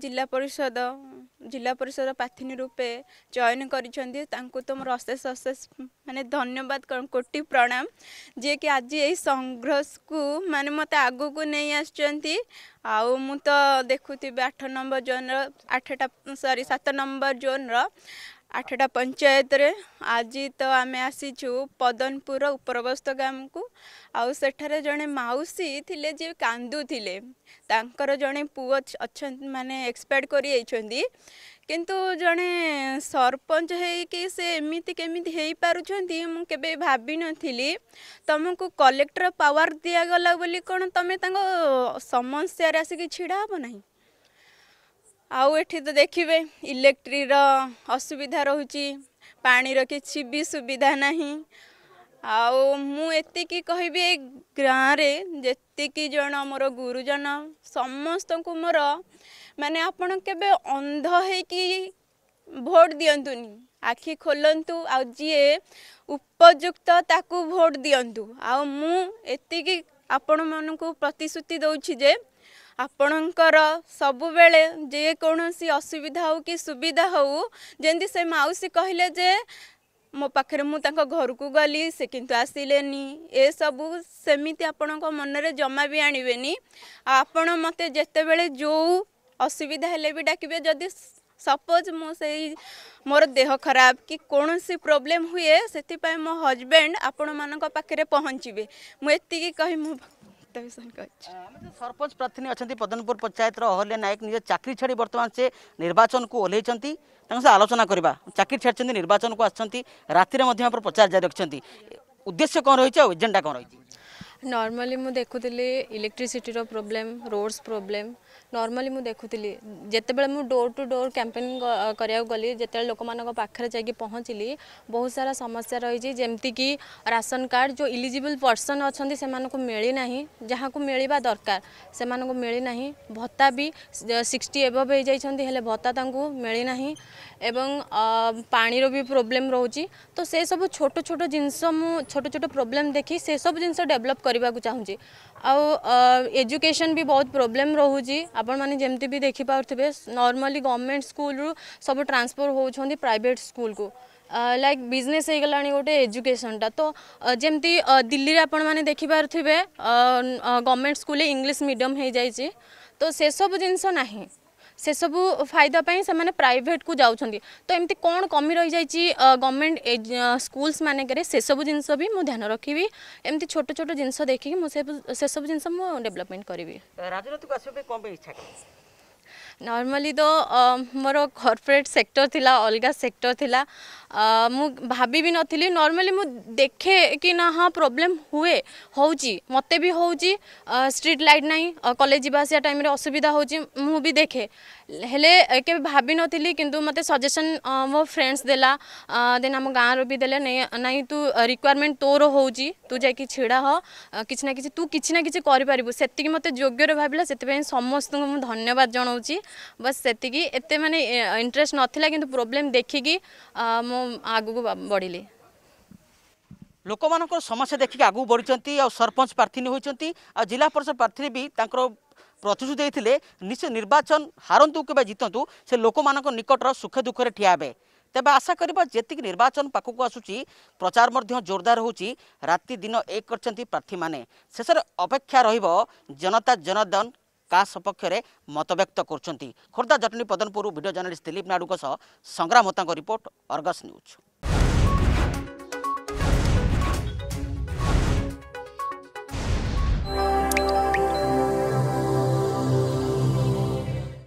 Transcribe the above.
ଜିଲ୍ଲା ପରିଷଦ ଜିଲ୍ଲା ପରିଷଦ ପ୍ରାର୍ଥିନୀ ରୂପେ ଚୟନ କରିଛନ୍ତି ତାଙ୍କୁ ତ ମୋର ଅଶେଷ ଅଶେଷ ମାନେ ଧନ୍ୟବାଦ କୋଟି ପ୍ରଣାମ ଯିଏକି ଆଜି ଏଇ ସଂଘର୍ଷକୁ ମାନେ ମୋତେ ଆଗକୁ ନେଇ ଆସିଛନ୍ତି ଆଉ ମୁଁ ତ ଦେଖୁଥିବି ଆଠ ନମ୍ବର ଜୋନ୍ର ଆଠଟା ସରି ସାତ ନମ୍ବର ଜୋନ୍ର ଆଠଟା ପଞ୍ଚାୟତରେ ଆଜି ତ ଆମେ ଆସିଛୁ ପଦନପୁର ଉପରବସ୍ତ ଗ୍ରାମକୁ ଆଉ ସେଠାରେ ଜଣେ ମାଉସୀ ଥିଲେ ଯିଏ କାନ୍ଦୁଥିଲେ ତାଙ୍କର ଜଣେ ପୁଅ ଅଛନ୍ତି ମାନେ ଏକ୍ସପାୟାର୍ଡ଼ କରିଯାଇଛନ୍ତି କିନ୍ତୁ ଜଣେ ସରପଞ୍ଚ ହେଇକି ସେ ଏମିତି କେମିତି ହେଇପାରୁଛନ୍ତି ମୁଁ କେବେ ଭାବିନଥିଲି ତୁମକୁ କଲେକ୍ଟର ପାୱାର ଦିଆଗଲା ବୋଲି କ'ଣ ତୁମେ ତାଙ୍କ ସମସ୍ୟାରେ ଆସିକି ଛିଡ଼ା ହେବ ନାହିଁ ଆଉ ଏଠି ତ ଦେଖିବେ ଇଲେକ୍ଟ୍ରିର ଅସୁବିଧା ରହୁଛି ପାଣିର କିଛି ବି ସୁବିଧା ନାହିଁ ଆଉ ମୁଁ ଏତିକି କହିବି ଏ ଗାଁରେ ଯେତିକି ଜଣ ମୋର ଗୁରୁଜନ ସମସ୍ତଙ୍କୁ ମୋର ମାନେ ଆପଣ କେବେ ଅନ୍ଧ ହେଇକି ଭୋଟ ଦିଅନ୍ତୁନି ଆଖି ଖୋଲନ୍ତୁ ଆଉ ଯିଏ ଉପଯୁକ୍ତ ତାକୁ ଭୋଟ ଦିଅନ୍ତୁ ଆଉ ମୁଁ ଏତିକି ଆପଣମାନଙ୍କୁ ପ୍ରତିଶ୍ରୁତି ଦେଉଛି ଯେ ଆପଣଙ୍କର ସବୁବେଳେ ଯେକୌଣସି ଅସୁବିଧା ହେଉ କି ସୁବିଧା ହେଉ ଯେମିତି ସେ ମାଉସୀ କହିଲେ ଯେ ମୋ ପାଖରେ ମୁଁ ତାଙ୍କ ଘରକୁ ଗଲି ସେ କିନ୍ତୁ ଆସିଲେନି ଏସବୁ ସେମିତି ଆପଣଙ୍କ ମନରେ ଜମା ବି ଆଣିବେନି ଆପଣ ମୋତେ ଯେତେବେଳେ ଯେଉଁ ଅସୁବିଧା ହେଲେ ବି ଡାକିବେ ଯଦି ସପୋଜ୍ ମୁଁ ସେଇ ମୋର ଦେହ ଖରାପ କି କୌଣସି ପ୍ରୋବ୍ଲେମ୍ ହୁଏ ସେଥିପାଇଁ ମୋ ହଜବେଣ୍ଡ ଆପଣମାନଙ୍କ ପାଖରେ ପହଞ୍ଚିବେ ମୁଁ ଏତିକି କହି ମୁଁ ସପ୍ତଭୂଷଣ କହୁଛୁ ସରପଞ୍ଚ ପ୍ରାର୍ଥିନୀ ଅଛନ୍ତି ପଦନପୁର ପଞ୍ଚାୟତର ଅହଲ୍ୟା ନାୟକ ନିଜ ଚାକିରି ଛାଡ଼ି ବର୍ତ୍ତମାନ ସେ ନିର୍ବାଚନକୁ ଓହ୍ଲେଇଛନ୍ତି ତାଙ୍କ ସହ ଆଲୋଚନା କରିବା ଚାକିରି ଛାଡ଼ିଛନ୍ତି ନିର୍ବାଚନକୁ ଆସିଛନ୍ତି ରାତିରେ ମଧ୍ୟ ଆମର ପ୍ରଚାର ଜାରି ରଖିଛନ୍ତି ଉଦ୍ଦେଶ୍ୟ କ'ଣ ରହିଛି ଆଉ ଏଜେଣ୍ଡା କ'ଣ ରହିଛି ନର୍ମାଲି ମୁଁ ଦେଖୁଥିଲି ଇଲେକ୍ଟ୍ରିସିଟିର ପ୍ରୋବ୍ଲେମ୍ ରୋଡ଼୍ସ ପ୍ରୋବ୍ଲେମ୍ नर्माली मुझे देखुली जितेबाला मुझे डोर टू डोर कैंपेन करा गली जो लोक मेरे जाइली बहुत सारा समस्या रही जमीक राशन कार्ड जो इलीजिबल पर्सन अच्छा से मिलना जहाँ को मिलवा दरकार से मिलना भत्ता भी सिक्सटी एबव हो भत्ता मिलना एवं पानी रो भी प्रोब्लेम रोच तो से सब छोट छोट जिन छोट छोट प्रोब्लेम देख से सब जिन डेभलप करने को चाहिए आउ एजुकेशन भी बहुत प्रोब्लेम रोज ଆପଣମାନେ ଯେମିତି ବି ଦେଖିପାରୁଥିବେ ନର୍ମାଲି ଗଭର୍ଣ୍ଣମେଣ୍ଟ ସ୍କୁଲରୁ ସବୁ ଟ୍ରାନ୍ସଫର୍ ହେଉଛନ୍ତି ପ୍ରାଇଭେଟ୍ ସ୍କୁଲକୁ ଲାଇକ୍ ବିଜନେସ୍ ହେଇଗଲାଣି ଗୋଟେ ଏଜୁକେସନଟା ତ ଯେମିତି ଦିଲ୍ଲୀରେ ଆପଣମାନେ ଦେଖିପାରୁଥିବେ ଗଭର୍ଣ୍ଣମେଣ୍ଟ ସ୍କୁଲରେ ଇଂଲିଶ ମିଡ଼ିୟମ୍ ହେଇଯାଇଛି ତ ସେସବୁ ଜିନିଷ ନାହିଁ से सबू फायदापी से प्राइट कु जाऊँ तो एमती कौन कमी रही जा गवर्नमेंट स्कूल्स मानक जिन भी मुझे ध्यान रखी एमती छोट छोट जिनस देखिक से सब जिन डेभलपमेंट करी राजनीतिक आसपा कौन ନର୍ମାଲି ତ ମୋର କର୍ପୋରେଟ୍ ସେକ୍ଟର ଥିଲା ଅଲଗା ସେକ୍ଟର ଥିଲା ମୁଁ ଭାବି ବି ନଥିଲି ନର୍ମାଲି ମୁଁ ଦେଖେ କି ନା ହଁ ପ୍ରୋବ୍ଲେମ୍ ହୁଏ ହେଉଛି ମୋତେ ବି ହେଉଛି ଷ୍ଟ୍ରିଟ୍ ଲାଇଟ୍ ନାହିଁ କଲେଜ ଯିବା ଆସିବା ଟାଇମ୍ରେ ଅସୁବିଧା ହେଉଛି ମୁଁ ବି ଦେଖେ ହେଲେ କେବେ ଭାବି ନଥିଲି କିନ୍ତୁ ମୋତେ ସଜେସନ୍ ମୋ ଫ୍ରେଣ୍ଡସ୍ ଦେଲା ଦେନ୍ ଆମ ଗାଁରୁ ବି ଦେଲେ ନାଇଁ ତୁ ରିକ୍ୱାରମେଣ୍ଟ ତୋର ହେଉଛି ତୁ ଯାଇକି ଛିଡ଼ା ହ କିଛି ନା କିଛି ତୁ କିଛି ନା କିଛି କରିପାରିବୁ ସେତିକି ମୋତେ ଯୋଗ୍ୟରେ ଭାବିଲା ସେଥିପାଇଁ ସମସ୍ତଙ୍କୁ ମୁଁ ଧନ୍ୟବାଦ ଜଣାଉଛି ବାସ୍ ସେତିକି ଏତେ ମାନେ ଇଣ୍ଟରେଷ୍ଟ ନଥିଲା କିନ୍ତୁ ପ୍ରୋବ୍ଲେମ୍ ଦେଖିକି ମୁଁ ଆଗକୁ ବଢ଼ିଲି ଲୋକମାନଙ୍କର ସମସ୍ୟା ଦେଖିକି ଆଗକୁ ବଢ଼ିଛନ୍ତି ଆଉ ସରପଞ୍ଚ ପ୍ରାର୍ଥିନୀ ହୋଇଛନ୍ତି ଆଉ ଜିଲ୍ଲା ପରିଷଦ ପ୍ରାର୍ଥିନୀ ବି ତାଙ୍କର ପ୍ରତିଶ୍ରୁତି ଦେଇଥିଲେ ନିଶ୍ଚୟ ନିର୍ବାଚନ ହାରନ୍ତୁ କିମ୍ବା ଜିତନ୍ତୁ ସେ ଲୋକମାନଙ୍କ ନିକଟର ସୁଖ ଦୁଃଖରେ ଠିଆ ହେବେ ତେବେ ଆଶା କରିବା ଯେତିକି ନିର୍ବାଚନ ପାଖକୁ ଆସୁଛି ପ୍ରଚାର ମଧ୍ୟ ଜୋରଦାର ହେଉଛି ରାତି ଦିନ ଏକ କରିଛନ୍ତି ପ୍ରାର୍ଥୀମାନେ ଶେଷରେ ଅପେକ୍ଷା ରହିବ ଜନତା ଜନାର୍ଦ୍ଦନ କାହା ସପକ୍ଷରେ ମତବ୍ୟକ୍ତ କରୁଛନ୍ତି ଖୋର୍ଦ୍ଧା ଜଟନୀ ପଦନପୁର ଭିଡ଼ିଓ ଜର୍ଣ୍ଣାଲିଷ୍ଟ ଦିଲ୍ଲୀପ ନାଡ଼ୁଙ୍କ ସହ ସଂଗ୍ରାମ ମୋତାଙ୍କ ରିପୋର୍ଟ ଅର୍ଗସ୍ ନ୍ୟୁଜ୍